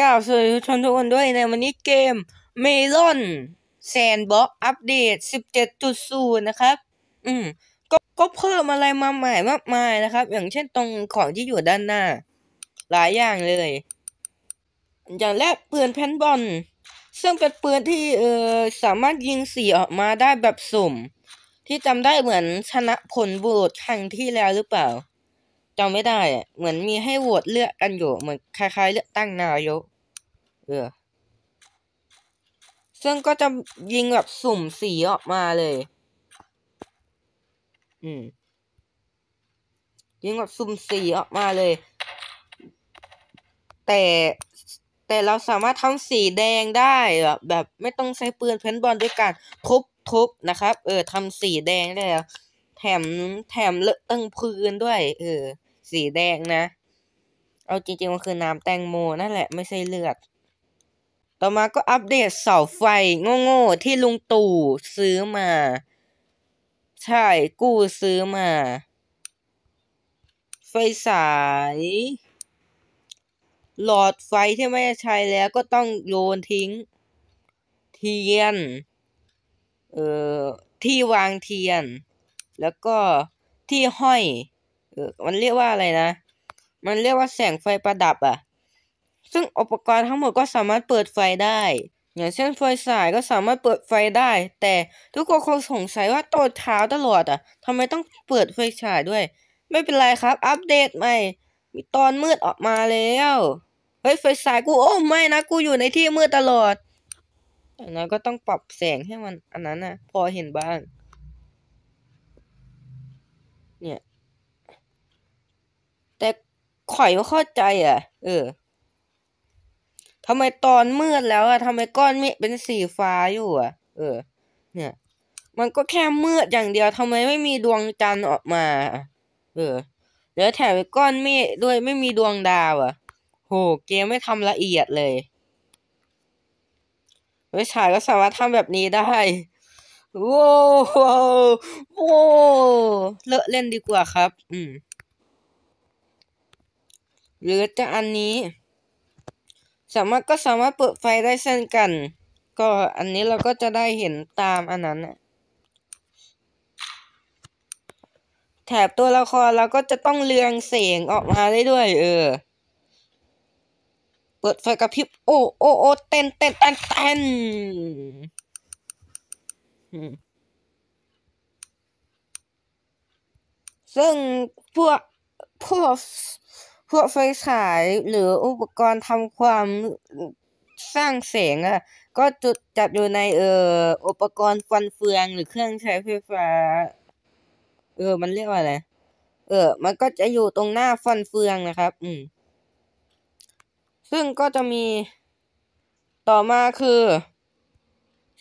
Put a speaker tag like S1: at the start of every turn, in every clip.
S1: ก้าวสู่ชุนทุกคนด้วยในวันนี้เกมเมลอนแซนบ็อกอัปเดต 17.0 นะครับ อืมก็ก็เพิ่มอะไรมาใหม่มากมายนะครับ อย่างเช่นตรงของที่อยู่ด้านหน้า หลายอย่างเลย อย่างแรกปืนแพนบอล ซึ่งเป็นปืนที่ เออสามารถยิงสีออกมาได้แบบสุ่ม ที่จำได้เหมือนชนะผลบูดครั้งที่แล้วหรือเปล่าจำไม่ได้ เหมือนมีให้โหวตเลือกกันอยู่ เหมือนคล้ายๆ เลือกตั้งนายก เออ ซึ่งก็จะยิงแบบสุ่มสีออกมาเลย อืม ยิงแบบสุ่มสีออกมาเลย แต่แต่เราสามารถทำสีแดงได้แบบแบบไม่ต้องใช้ปืนเพนบอลด้วยการทุบทุบนะครับ เออทำสีแดงได้แล้วแถมแถมเลอะตั้งพื้นด้วย เออสีแดงนะ เอาจริงๆมันคือน้ำแตงโมนั่นแหละไม่ใช่เลือด ต่อมาก็อัปเดตเสาไฟโง่ๆที่ลุงตู่ซื้อมา ใช่กู้ซื้อมา ไฟสาย หลอดไฟที่ไม่ใช้แล้ว ก็ต้องโยนทิ้ง เทียน เอ่อที่วางเทียน แล้วก็ที่ห้อยมันเรียกว่าอะไรนะ มันเรียกว่าแสงไฟประดับอะ ซึ่งอุปกรณ์ทั้งหมดก็สามารถเปิดไฟได้ อย่างเช่นไฟสายก็สามารถเปิดไฟได้ แต่ทุกคนคงสงสัยว่าตด้าตลอดอะทำไมต้องเปิดไฟฉายด้วย ไม่เป็นไรครับ อัปเดตใหม่ มีตอนมืดออกมาแล้ว เฮ้ยไฟสายกู โอ้ไม่นะกูอยู่ในที่มืดตลอดอันนั้นก็ต้องปรับแสงให้มันอันนั้นนะพอเห็นบ้าง เนี่ยข่อยก็เข้าใจอ่ะ เออ ทำไมตอนมืดแล้วอ่ะทำไมก้อนเมฆเป็นสีฟ้าอยู่ อ่ะ เออ เนี่ย มันก็แค่มืดอย่างเดียวทำไมไม่มีดวงจันทร์ออกมา เออแล้วแถมก้อนเมฆด้วยไม่มีดวงดาวอ่ะ โห เกมไม่ทำละเอียดเลยวิชาก็สามารถทำแบบนี้ได้โว้โว้เลอะเล่นดีกว่าครับ อืมหรือจะอันนี้ สามารถก็สามารถเปิดไฟได้เช่นกัน ก็อันนี้เราก็จะได้เห็นตามอันนั้นแถบตัวละครเราก็จะต้องเลืองเสียงออกมาได้ด้วย เออ เปิดไฟกระพริบโอ้โอ้โอ้เต้นเต้นเต้นเต้นซึ่ง พวก พวกพวกไฟฉายหรืออุปกรณ์ทำความสร้างแสงอะก็จุดจัดอยู่ในเอ่ออุปกรณ์ฟันเฟืองหรือเครื่องใช้ไฟฟ้า เออมันเรียกว่าอะไรเออ มันก็จะอยู่ตรงหน้าฟันเฟืองนะครับ อืมซึ่งก็จะมีต่อมาคือ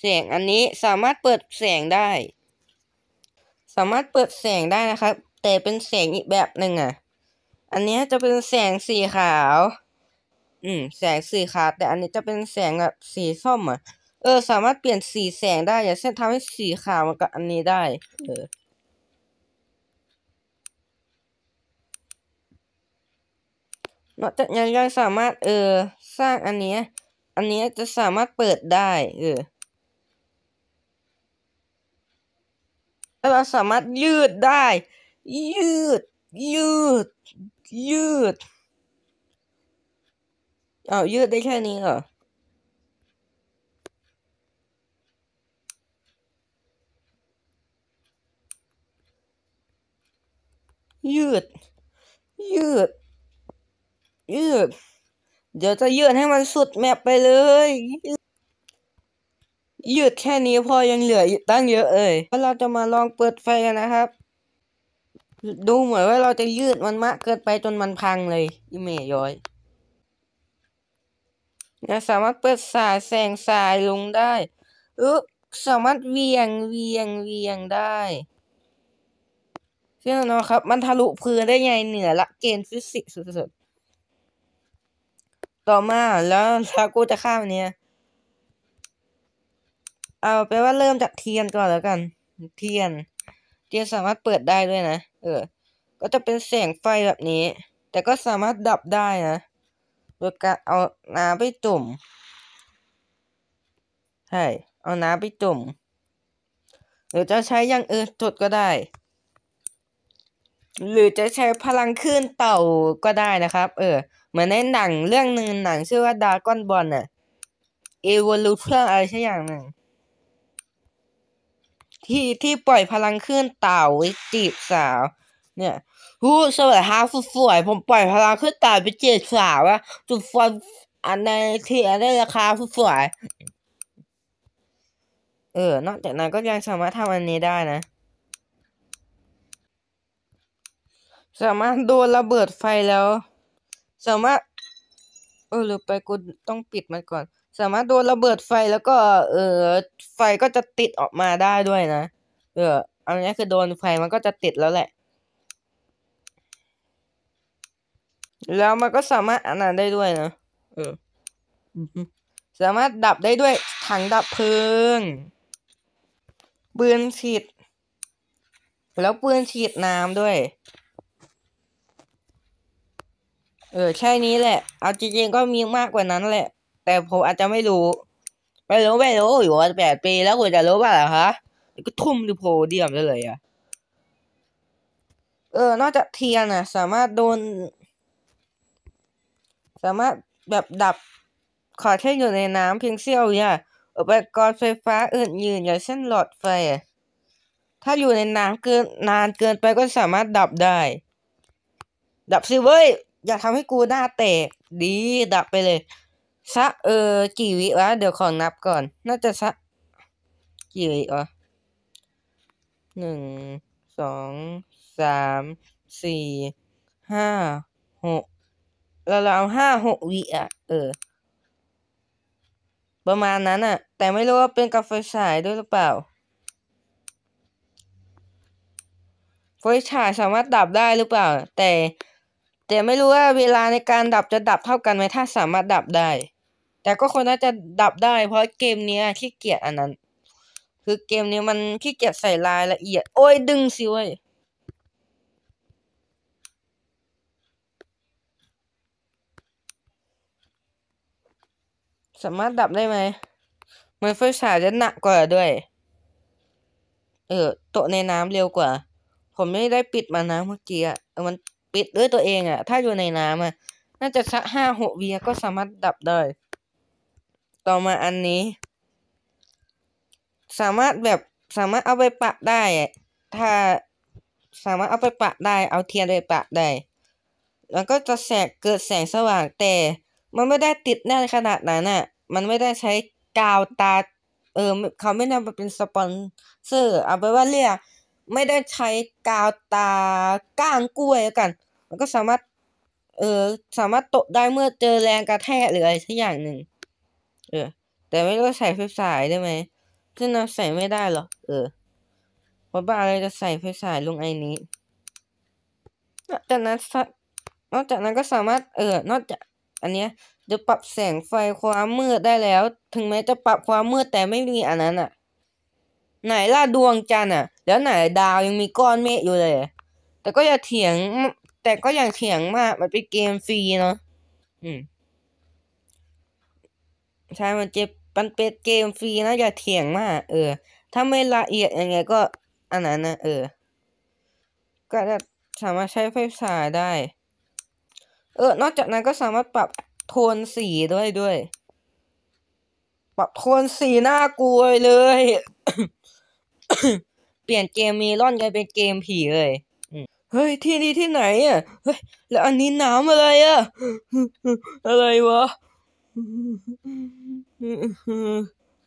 S1: แสงอันนี้สามารถเปิดแสงได้ สามารถเปิดแสงได้นะครับ แต่เป็นแสงอีกแบบหนึ่งอ่ะอันนี้จะเป็นแสงสีขาว อืมแสงสีขาว แต่อันนี้จะเป็นแสงแบบสีส้มอ่ะ เออ สามารถเปลี่ยนสีแสงได้ อย่างเช่นทำให้สีขาวมันกับอันนี้ได้ เออาจะยังยังสามารถเออสร้างอันนี้ อันนี้จะสามารถเปิดได้ เออ แล้วเราสามารถยืดได้ ยืด ยืดยืด เอายืดได้แค่นี้เหรอ ยืด ยืด ยืด เดี๋ยวจะยืดให้มันสุดแมปไปเลย ยืดแค่นี้พอยังเหลือตั้งเยอะเอ่ยเราจะมาลองเปิดไฟกันนะครับดูเหมือนว่าเราจะยืดมันมากเกินไปจนมันพังเลยอีเมย้อยสามารถเปิดสายแสงสายลงได้ออสามารถเวียงเวียงเวียงได้ซึ่งนะครับมันทะลุพื้นได้ไงเหนือละเกณฑ์ฟิสิกส์สุดๆ ต่อมาแล้ว้ากูจะข้ามเนี้ยเอาไปว่าเริ่มจากเทียน ก่อนแล้วกัน เทียนทียสามารถเปิดได้ด้วยนะ เออ ก็จะเป็นแสงไฟแบบนี้ แต่ก็สามารถดับได้นะ โดยการเอาน้ำไปจุ่มใช่เอาน้ำไปจุ่ม หรือจะใช้อย่างอื่นจุดก็ได้ หรือจะใช้พลังขึ้นเต่าก็ได้นะครับ เออ เหมือนในหนังเรื่องหนึ่งหนังชื่อว่าดาร์กอนบอลน่ะ เอ e v ์ l u t i ่ n อะไรใช่อย่างหนึ่งที่ที่ปล่อยพลังคลื่นเต่าไว้จีบสาวเนี่ยฮู้สวัสดีฮาสวยผมปล่อยพลังคลื่นเต่าไปจีบสาวอะจุดฟอนอันในเทียได้ราคาสวยเออนอกจากนั้นก็ยังสามารถทำอันนี้ได้นะ สามารถโดนระเบิดไฟแล้ว สามารถ เออหรือไปกูต้องปิดมันก่อนสามารถโดนระเบิดไฟแล้วก็ เออไฟก็จะติดออกมาได้ด้วยนะ เออเอางี้คือโดนไฟมันก็จะติดแล้วแหละ แล้วมันก็สามารถอันนั้นได้ด้วยนะเออสามารถดับได้ด้วย ถังดับเพลิงปืนฉีด แล้วปืนฉีดน้ำด้วย เออใช่นี้แหละเอาจริงๆก็มีมากกว่านั้นแหละแต่ผมอาจจะไม่รู้ ไม่รู้ไม่รู้อยู่วัาแปดปีแล้วคุณจะรู้บ้างเหรอฮะ ก็ทุ่มดูโพเดียมได้เลยอะเออ นอกจากเทียนอะสามารถโดน สามารถแบบดับ ขอแค่อยู่ในน้ำเพียงเสี้ยวเนี่ยอุปกรณ์ไฟฟ้าอื่นยืนอย่างเช่นหลอดไฟ ถ้าอยู่ในน้ำเกินนานเกินไปก็สามารถดับได้ ดับสิเว้ย อย่าทำให้กูหน้าแตก ดีดับไปเลยสักเออกี่วิวะเดี๋ยวขอนับก่อน น่าจะสักกี่วิวะหนึ่งสองสามสี่ห้าหกเราเเราอาห้าหกวิอ่ะเออ ประมาณนั้นอ่ะ แต่ไม่รู้ว่าเป็นกาแฟสายด้วยหรือเปล่าไฟฉายสามารถดับได้หรือเปล่าแต่แต่ไม่รู้ว่า เวลาในการดับจะดับเท่ากันไหมถ้าสามารถดับได้แต่ก็คนน่าจะดับได้ เพราะเกมนี้ขี้เกียจอันนั้น คือเกมนี้มันขี้เกียจใส่ลายละเอียดโอ้ยดึงสิเว้ยสามารถดับได้ไหมมันไฟฉายจะหนักกว่าด้วย เออโตในน้ำเร็วกว่า ผมไม่ได้ปิดมันนะเมื่อกี้อ่ะมันปิดด้วยตัวเองอ่ะถ้าอยู่ในน้ำอ่ะ น่าจะสักห้าหกวีก็สามารถดับได้ต่อมาอันนี้ สามารถแบบสามารถเอาไปปะได้ ถ้าสามารถเอาไปปะได้เอาเทียนไปปะได้แล้วก็จะแสงเกิดแสงสว่างแต่ มันไม่ได้ติดแน่นขนาดนั้นน่ะมันไม่ได้ใช้กาวตาเออเขาไม่นำมาเป็นสปอนเซอร์เอาไปว่าเรียกไม่ได้ใช้กาวตาก้างกล้วยกัน มันก็สามารถเออสามารถตกได้เมื่อเจอแรง กระแทกหรืออะไรสักอย่างหนึ่งเออแต่ไม่รู้ใส่ไฟสายได้ไหมซึ่งเราใส่ไม่ได้หรอ เออเพราะบ้าอะไรจะใส่ไฟสายลงไอ้นี้นอกจากนั้นนอกจากนั้นก็สามารถ เออนอกจากอันเนี้ย จะปรับแสงไฟความมืดได้แล้ว ถึงแม้จะปรับความมืดแต่ไม่มีอันนั้นอ่ะ ไหนล่ะดวงจันทร์อ่ะ แล้วไหนดาวยังมีก้อนเมฆอยู่เลยแต่ก็อย่าเถียง แต่ก็อย่าเถียงมากมันเป็นเกมฟรีเนาะอืมใช่ มันเจ็บมันเป็นเกมฟรีนะอย่าเถียงมาก เออ ถ้าไม่ละเอียดยังไง ก็ อันนั้นนะเออ ก็จะสามารถใช้ไฟฉายได้ เออ นอกจากนั้นก็สามารถปรับโทนสีด้วยด้วย ปรับโทนสีหน้ากลัวเลย เปลี่ยนเกมมีร่อนกลายเป็นเกมผีเลยเฮ้ย ที่นี่ที่ไหนอ่ะเฮ้ย แล้วอันนี้น้ำอะไรอ่ะอะไรวะ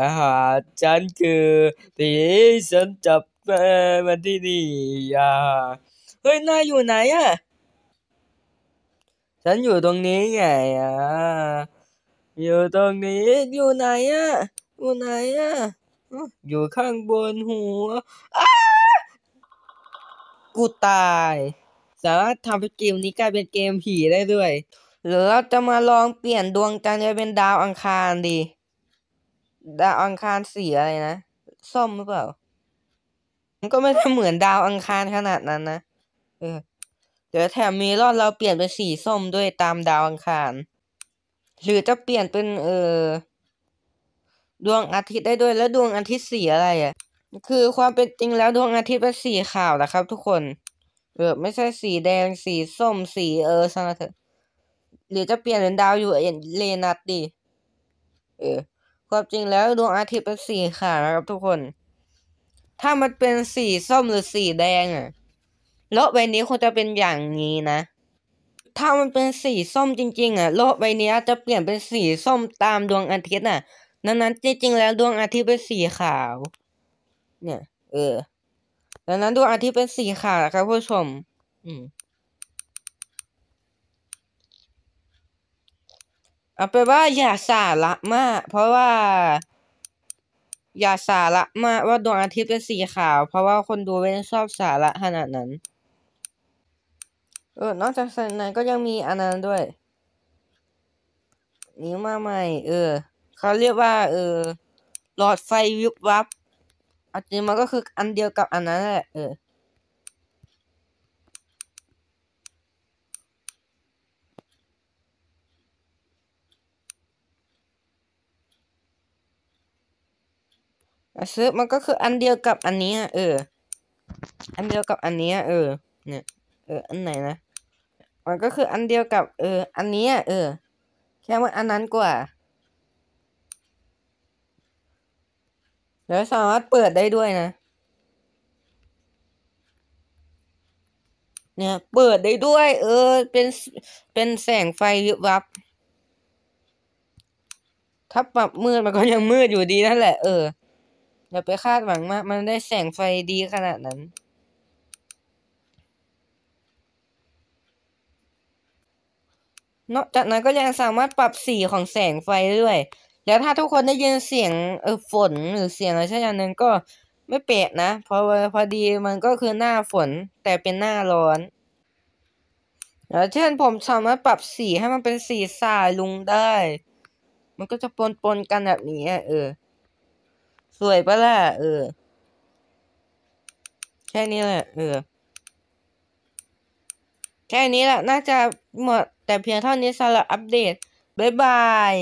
S1: อาหารฉันคือที่ฉันจับมันที่นี่อ่ะ เฮ้ยนายอยู่ไหนอ่ะฉันอยู่ตรงนี้ไงอ่ะ อยู่ตรงนี้ อยู่ไหนอ่ะ อยู่ไหนอ่ะอยู่ข้างบนหัวกูตาย สามารถทำให้เกมนี้กลายเป็นเกมผีได้ด้วย หรือเราจะมาลองเปลี่ยนดวงจันทร์ไปเป็นดาวอังคารดีดาวอังคารสีอะไรนะส้มหรือเปล่า มันก็ไม่ได้เหมือนดาวอังคารขนาดนั้นนะเออ เดี๋ยวแถมมีรอดเราเปลี่ยนเป็นสีส้มด้วยตามดาวอังคาร หรือจะเปลี่ยนเป็นเออ ดวงอาทิตย์ได้ด้วยแล้วดวงอาทิตย์สีอะไรอะ่ะ คือความเป็นจริงแล้วดวงอาทิตย์เป็นสีขาวนะครับ ทุกคนเออไม่ใช่สีแดงสีส้ม สีเออสังเถอะหรือจะเปลี่ยนเป็นดาวอยู่เอเลนัสดีเออความจริงแล้วดวงอาทิตย์เป็นสีขาวนะครับทุกคน ถ้ามันเป็นสีส้มหรือสีแดงอะโลกใบนี้คงจะเป็นอย่างนี้นะ ถ้ามันเป็นสีส้มจริงๆอะโลกใบนี้จะเปลี่ยนเป็นสีส้มตามดวงอาทิตย์น่ะันั้น จริงๆ แล้วดวงอาทิตย์เป็นสีขาว เนี่ย เออดังนั้นดวงอาทิตย์เป็นสีขาวครับ ผู้ชม อืมเอาไปว่าอย่าสาระมากเพราะว่า อย่าสาระมากว่าดวงอาทิตย์เป็นสีขาว เพราะว่าคนดูไม่ชอบสาระขนาดนั้นเออนอกจากนั้นก็ยังมีอันนั้นด้วย นี้มาใหม่ เออ เขาเรียกว่า เออ หลอดไฟวิบวับอันนี้มันก็คืออันเดียวกับอันนั้นแหละเออซื้อมันก็คืออันเดียวกับอันนี้เออ อันเดียวกับอันนี้เออ เนี่ย เออ อันไหนนะ มันก็คืออันเดียวกับ เออ อันนี้เออ แค่ว่าอันนั้นกว่า แล้วสามารถเปิดได้ด้วยนะ เนี่ย เปิดได้ด้วย เออ เป็น เป็นแสงไฟวิบวับถ้าปรับมืดมันก็ยังมืดอยู่ดีนั่นแหละเอออย่าไปคาดหวังมาก มันได้แสงไฟดีขนาดนั้น นอกจากนั้นก็ยังสามารถปรับสีของแสงไฟด้วย แล้วถ้าทุกคนได้ยินเสียงเออฝนหรือเสียงอะไรเช่นนั้นก็ไม่เปตนะ เพราะพอดีมันก็คือหน้าฝนแต่เป็นหน้าร้อน แล้วเช่นผมสามารถปรับสีให้มันเป็นสีสายลุงได้ มันก็จะปนปนกันแบบนี้เออสวยปะล่ะเออ แค่นี้แหละเออแค่นี้แหละ น่าจะหมด แต่เพียงเท่านี้สำหรับอัปเดต บ๊ายบาย